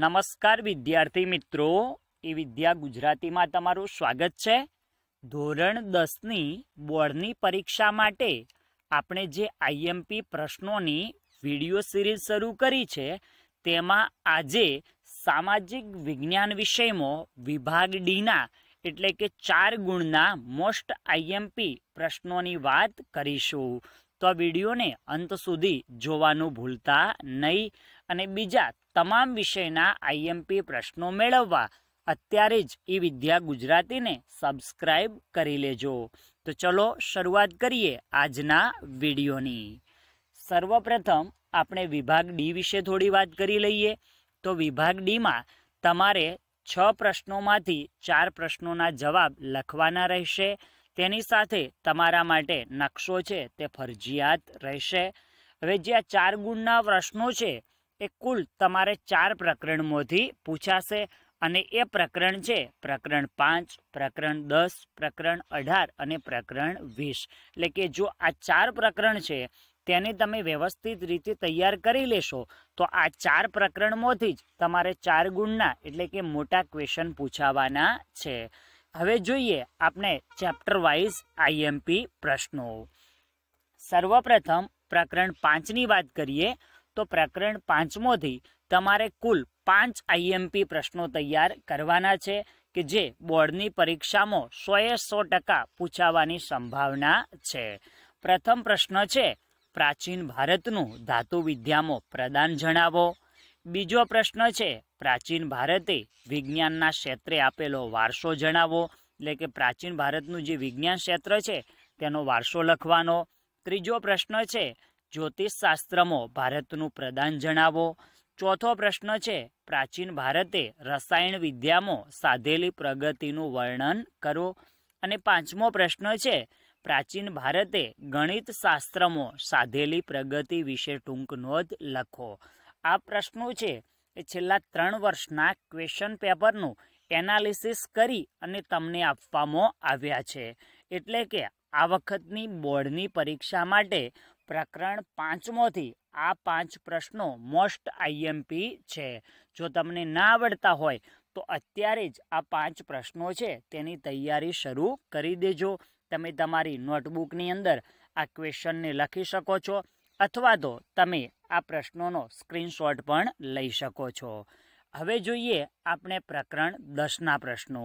નમસ્કાર વિદ્યાર્થી મિત્રો એ વિદ્યા ગુજરાતીમાં તમારું સ્વાગત છે ધોરણ દસની બોર્ડની પરીક્ષા માટે આપણે જે આઈએમપી પ્રશ્નોની વિડીયો સિરીઝ શરૂ કરી છે તેમાં આજે સામાજિક વિજ્ઞાન વિષયમાં વિભાગ ડીના એટલે કે ચાર ગુણના મોસ્ટ આઈએમપી પ્રશ્નોની વાત કરીશું તો વિડીયોને અંત સુધી જોવાનું ભૂલતા નહીં અને બીજા તમામ વિષયના આઈએમપી પ્રશ્નો મેળવવા અત્યારે જ એ વિદ્યા ગુજરાતીને સબસ્ક્રાઈબ કરી લેજો તો ચલો શરૂઆત કરીએ આજના વિડીયોની સર્વપ્રથમ આપણે વિભાગ ડી વિશે થોડી વાત કરી લઈએ તો વિભાગ ડીમાં તમારે છ પ્રશ્નોમાંથી ચાર પ્રશ્નોના જવાબ લખવાના રહેશે તેની સાથે તમારા માટે નકશો છે તે ફરજિયાત રહેશે હવે જે આ ચાર ગુણના પ્રશ્નો છે એ કુલ તમારે ચાર પ્રકરણમાંથી પૂછાશે અને એ પ્રકરણ છે પ્રકરણ પાંચ પ્રકરણ દસ પ્રકરણ અઢાર અને પ્રકરણ વીસ એટલે કે જો આ ચાર પ્રકરણ છે તેને તમે વ્યવસ્થિત રીતે તૈયાર કરી લેશો તો આ ચાર પ્રકરણમાંથી જ તમારે ચાર ગુણના એટલે કે મોટા ક્વેશ્ચન પૂછાવાના છે હવે જોઈએ આપણે ચેપ્ટર વાઇઝ આઈએમપી પ્રશ્નો સર્વપ્રથમ પ્રકરણ પાંચની વાત કરીએ તો પ્રકરણ પાંચમોથી તમારે કુલ પાંચ આઈએમપી પ્રશ્નો તૈયાર કરવાના છે કે જે બોર્ડની પરીક્ષામાં સોએ સો ટકા પૂછાવાની સંભાવના છે પ્રથમ પ્રશ્ન છે પ્રાચીન ભારતનું ધાતુ વિદ્યામાં પ્રદાન જણાવો બીજો પ્રશ્ન છે પ્રાચીન ભારતે વિજ્ઞાનના ક્ષેત્રે આપેલો વારસો જણાવો એટલે કે પ્રાચીન ભારતનું જે વિજ્ઞાન ક્ષેત્ર છે તેનો વારસો લખવાનો ત્રીજો પ્રશ્ન છે જ્યોતિષશાસ્ત્રમાં ભારતનું પ્રદાન જણાવો ચોથો પ્રશ્ન છે પ્રાચીન ભારતે રસાયણ વિદ્યામાં સાધેલી પ્રગતિનું વર્ણન કરો અને પાંચમો પ્રશ્ન છે પ્રાચીન ભારતે ગણિત શાસ્ત્રમાં સાધેલી પ્રગતિ વિશે ટૂંક નોંધ લખો આ પ્રશ્નો છે એ છેલ્લા ત્રણ વર્ષના ક્વેશ્ચન પેપરનું એનાલિસિસ કરી અને તમને આપવામાં આવ્યા છે એટલે કે આ વખતની બોર્ડની પરીક્ષા માટે પ્રકરણ પાંચમોથી આ પાંચ પ્રશ્નો મોસ્ટ આઈએમપી છે જો તમને ના આવડતા હોય તો અત્યારે જ આ પાંચ પ્રશ્નો છે તેની તૈયારી શરૂ કરી દેજો તમે તમારી નોટબુકની અંદર આ ક્વેશ્ચનને લખી શકો છો અથવા તો તમે આ પ્રશ્નોનો સ્ક્રીનશોટ પણ લઈ શકો છો હવે જોઈએ આપણે પ્રકરણ દસના પ્રશ્નો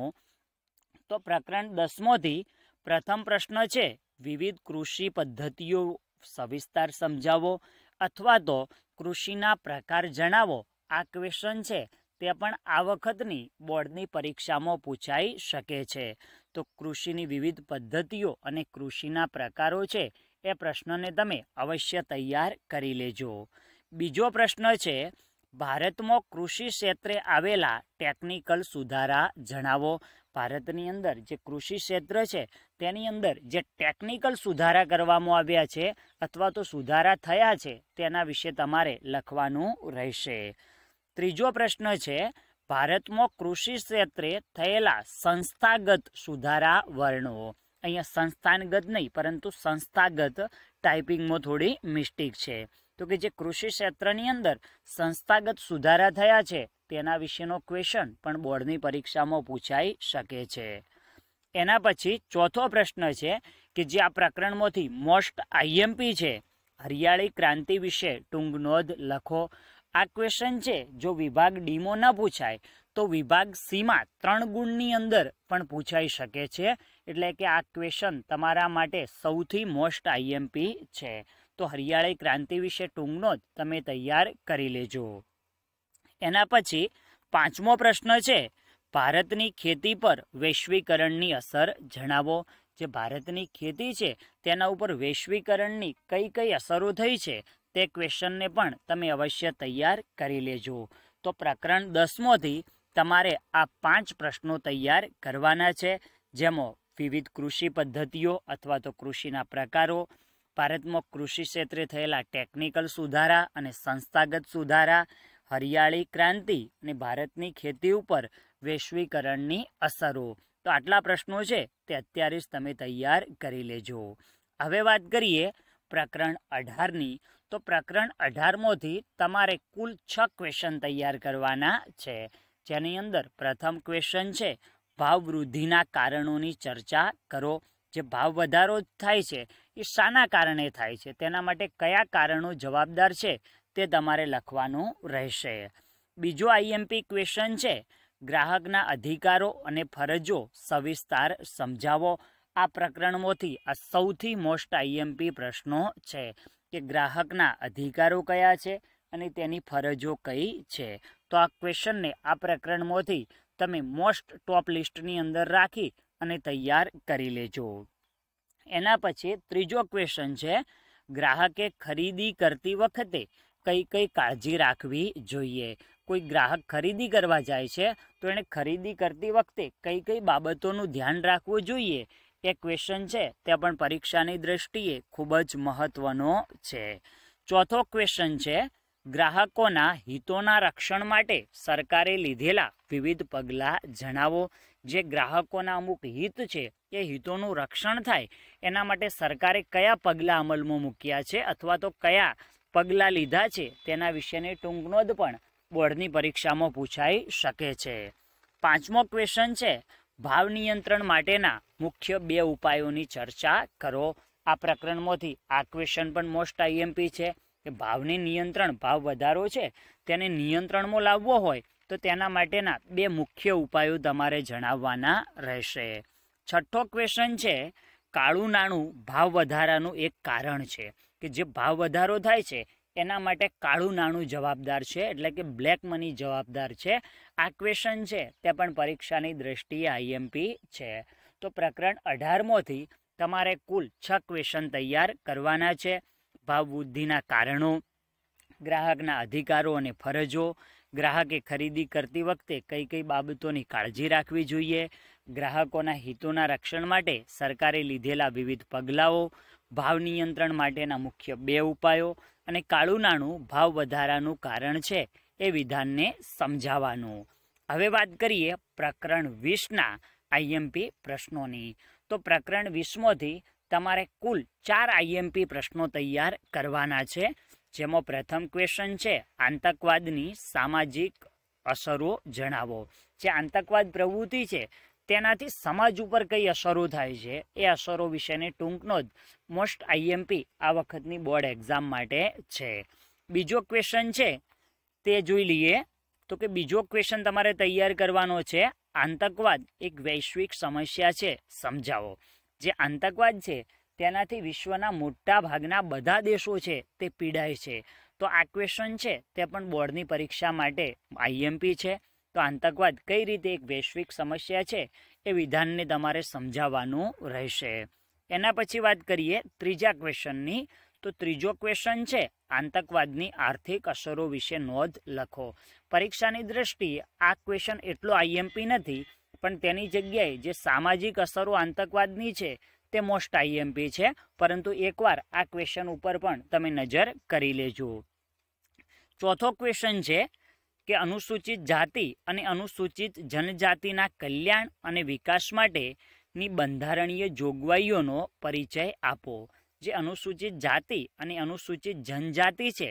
તો પ્રકરણ દસમોથી પ્રથમ પ્રશ્ન છે વિવિધ કૃષિ પદ્ધતિઓ સવિસ્તાર સમજાવો અથવા તો કૃષિના પ્રકાર જણાવો આ ક્વેશ્ચન છે તે પણ આ વખતની બોર્ડની પરીક્ષામાં પૂછાઈ શકે છે તો કૃષિની વિવિધ પદ્ધતિઓ અને કૃષિના પ્રકારો છે એ પ્રશ્નને તમે અવશ્ય તૈયાર કરી લેજો બીજો પ્રશ્ન છે ભારતમાં કૃષિ ક્ષેત્રે આવેલા ટેકનિકલ સુધારા જણાવો ભારતની અંદર જે કૃષિ ક્ષેત્ર છે તેની અંદર જે ટેકનિકલ સુધારા કરવામાં આવ્યા છે અથવા તો સુધારા થયા છે તેના વિશે તમારે લખવાનું રહેશે ત્રીજો પ્રશ્ન છે ભારતમાં કૃષિ ક્ષેત્રે થયેલા સંસ્થાગત સુધારા વર્ણો અહીંયા સંસ્થાનગત નહીં પરંતુ સંસ્થાગત ટાઈપિંગમાં થોડી મિસ્ટેક છે તો કે જે કૃષિ ક્ષેત્રની અંદર સંસ્થાગત સુધારા થયા છે તેના વિશેનો ક્વેશ્ચન પણ બોર્ડની પરીક્ષામાં પૂછાઈ શકે છે એના પછી ચોથો પ્રશ્ન છે કે જે આ પ્રકરણમાંથી મોસ્ટ આઈએમપી છે હરિયાળી ક્રાંતિ વિશે ટૂંક નોંધ લખો આ ક્વેશ્ચન છે જો વિભાગ ડીમો ન પૂછાય તો વિભાગ સીમાં ત્રણ ગુણની અંદર પણ પૂછાઈ શકે છે એટલે કે આ ક્વેશ્ચન તમારા માટે સૌથી મોસ્ટ આઈએમપી છે તો હરિયાળી ક્રાંતિ વિશે ટૂંક નોંધ તમે તૈયાર કરી લેજો એના પછી પાંચમો પ્રશ્ન છે ભારતની ખેતી પર વૈશ્વિકરણની અસર જણાવો જે ભારતની ખેતી છે તેના ઉપર વૈશ્વિકરણની કઈ કઈ અસરો થઈ છે તે ક્વેશ્ચનને પણ તમે અવશ્ય તૈયાર કરી લેજો તો પ્રકરણ દસમોથી તમારે આ પાંચ પ્રશ્નો તૈયાર કરવાના છે જેમાં વિવિધ કૃષિ પદ્ધતિઓ અથવા તો કૃષિના પ્રકારો ભારતમાં કૃષિ ક્ષેત્રે થયેલા ટેકનિકલ સુધારા અને સંસ્થાગત સુધારા હરિયાળી ક્રાંતિ અને ભારતની ખેતી ઉપર વૈશ્વિકરણની અસરો તો આટલા પ્રશ્નો છે તે અત્યારે જ તમે તૈયાર કરી લેજો હવે વાત કરીએ પ્રકરણ અઢારની તો પ્રકરણ અઢારમાંથી તમારે કુલ છ ક્વેશ્ચન તૈયાર કરવાના છે જેની અંદર પ્રથમ ક્વેશ્ચન છે ભાવ વૃદ્ધિના કારણોની ચર્ચા કરો જે ભાવ વધારો થાય છે એ શાના કારણે થાય છે તેના માટે કયા કારણો જવાબદાર છે તે તમારે લખવાનું રહેશે બીજો આઈએમપી ક્વેશ્ચન છે ગ્રાહકના અધિકારો અને ફરજો સવિસ્તાર સમજાવો આ પ્રકરણમાંથી આ સૌથી મોસ્ટ આઈએમપી પ્રશ્નો છે કે ગ્રાહકના અધિકારો કયા છે અને તેની ફરજો કઈ છે તો આ ક્વેશ્ચનને આ પ્રકરણમાંથી તમે મોસ્ટ ટોપ લિસ્ટની અંદર રાખી અને તૈયાર કરી લેજો એના પછી ત્રીજો ક્વેશ્ચન છે ગ્રાહકે ખરીદી કરતી વખતે કઈ કઈ કાળજી રાખવી જોઈએ કોઈ ગ્રાહક ખરીદી કરવા જાય છે તો એણે ખરીદી કરતી વખતે કઈ કઈ બાબતોનું ધ્યાન રાખવું જોઈએ એ ક્વેશ્ચન છે તે પણ પરીક્ષાની દ્રષ્ટિએ ખૂબ જ મહત્વનો છે ચોથો ક્વેશ્ચન છે ગ્રાહકોના હિતોના રક્ષણ માટે સરકારે લીધેલા વિવિધ પગલાં જણાવો જે ગ્રાહકોના અમુક હિત છે એ હિતોનું રક્ષણ થાય એના માટે સરકારે કયા પગલાં અમલમાં મૂક્યા છે અથવા તો કયા પગલાં લીધા છે તેના વિશેની ટૂંકનો જ પણ બોર્ડની પરીક્ષામાં પૂછાઈ શકે છે પાંચમો ક્વેશ્ચન છે ભાવ નિયંત્રણ માટેના મુખ્ય બે ઉપાયોની ચર્ચા કરો આ પ્રકરણમાંથી આ ક્વેશ્ચન પણ મોસ્ટ આઈએમપી છે કે ભાવને નિયંત્રણ ભાવ વધારો છે તેને નિયંત્રણમાં લાવવો હોય તો તેના માટેના બે મુખ્ય ઉપાયો તમારે જણાવવાના રહેશે છઠ્ઠો ક્વેશ્ચન છે કાળું નાણું ભાવ વધારાનું એક કારણ છે કે જે ભાવ વધારો થાય છે એના માટે કાળું નાણું જવાબદાર છે એટલે કે બ્લેક મની જવાબદાર છે આ ક્વેશન છે તે પણ પરીક્ષાની દ્રષ્ટિએ આઈએમપી છે તો પ્રકરણ અઢારમાંથી તમારે કુલ છ ક્વેશન તૈયાર કરવાના છે ભાવ વૃદ્ધિના કારણો ગ્રાહકના અધિકારો અને ફરજો ગ્રાહકે ખરીદી કરતી વખતે કઈ કઈ બાબતોની કાળજી રાખવી જોઈએ ગ્રાહકોના હિતોના રક્ષણ માટે સરકારે લીધેલા વિવિધ પગલાઓ ભાવ નિયંત્રણ માટેના મુખ્ય બે ઉપાયો અને કાળું નાણું ભાવ વધારાનું કારણ છે એ વિધાનને સમજાવવાનું હવે વાત કરીએ પ્રકરણ વીસના આઈએમપી પ્રશ્નોની તો પ્રકરણ વીસમાંથી તમારે કુલ ચાર આઈએમપી પ્રશ્નો તૈયાર કરવાના છે જેમાં પ્રથમ ક્વેશ્ચન છે આતંકવાદની સામાજિક અસરો જણાવો જે આતંકવાદ પ્રવૃત્તિ છે તેનાથી સમાજ ઉપર કઈ અસરો થાય છે એ અસરો વિશેની ટૂંકનો જ મોસ્ટ આઈએમપી આ વખતની બોર્ડ એક્ઝામ માટે છે બીજો ક્વેશ્ચન છે તે જોઈ લઈએ તો કે બીજો ક્વેશ્ચન તમારે તૈયાર કરવાનો છે આતંકવાદ એક વૈશ્વિક સમસ્યા છે સમજાવો જે આતંકવાદ છે તેનાથી વિશ્વના મોટા ભાગના બધા દેશો છે તે પીડાય છે તો આ ક્વેશ્ચન છે તે પણ બોર્ડની પરીક્ષા માટે આઈએમપી છે તો આતંકવાદ કઈ રીતે એક વૈશ્વિક સમસ્યા છે એ વિધાનને તમારે સમજાવવાનું રહેશે એના પછી વાત કરીએ ત્રીજા ક્વેશ્ચનની તો ત્રીજો ક્વેશ્ચન છે આતંકવાદની આર્થિક અસરો વિશે નોંધ લખો પરીક્ષાની દ્રષ્ટિએ આ ક્વેશ્ચન એટલો આઈએમપી નથી પણ તેની જગ્યાએ જે સામાજિક અસરો આતંકવાદની છે તે મોસ્ટ આઈએમપી છે પરંતુ એકવાર આ ક્વેશ્ચન ઉપર પણ તમે નજર કરી લેજો ચોથો ક્વેશ્ચન છે કે અનુસૂચિત જાતિ અને અનુસૂચિત જનજાતિના કલ્યાણ અને વિકાસ માટેની બંધારણીય જોગવાઈઓનો પરિચય આપો જે અનુસૂચિત જાતિ અને અનુસૂચિત જનજાતિ છે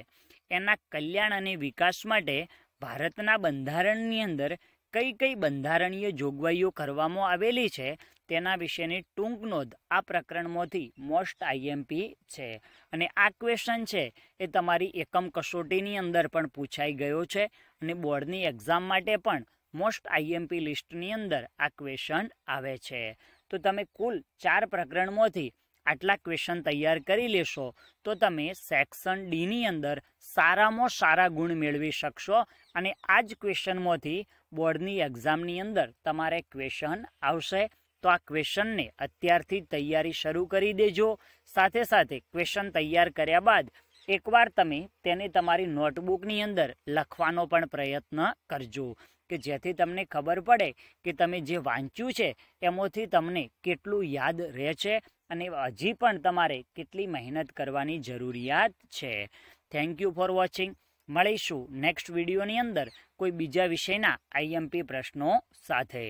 એના કલ્યાણ અને વિકાસ માટે ભારતના બંધારણની અંદર કઈ કઈ બંધારણીય જોગવાઈઓ કરવામાં આવેલી છે તેના વિશેની ટૂંક નોંધ આ પ્રકરણમાંથી મોસ્ટ આઈએમપી છે અને આ ક્વેશ્ચન છે એ તમારી એકમ કસોટીની અંદર પણ પૂછાઈ ગયો છે અને બોર્ડની એક્ઝામ માટે પણ મોસ્ટ આઈએમપી લિસ્ટની અંદર આ ક્વેશ્ચન આવે છે તો તમે કુલ ચાર પ્રકરણમાંથી આટલા ક્વેશ્ચન તૈયાર કરી લેશો તો તમે સેક્શન ડીની અંદર સારામાં સારા ગુણ મેળવી શકશો અને આ જ ક્વેશ્ચનમાંથી બોર્ડની એક્ઝામની અંદર તમારે ક્વેશ્ચન આવશે તો આ ક્વેશ્ચનને અત્યારથી તૈયારી શરૂ કરી દેજો સાથે સાથે ક્વેશ્ચન તૈયાર કર્યા બાદ એકવાર તમે તેને તમારી નોટબુકની અંદર લખવાનો પણ પ્રયત્ન કરજો કે જેથી તમને ખબર પડે કે તમે જે વાંચ્યું છે એમાંથી તમને કેટલું યાદ રહે છે અને હજી પણ તમારે કેટલી મહેનત કરવાની જરૂરિયાત છે થેન્ક યુ ફોર વોચિંગ મળીશું નેક્સ્ટ વિડીયોની અંદર કોઈ બીજા વિષયના આઈએમપી પ્રશ્નો સાથે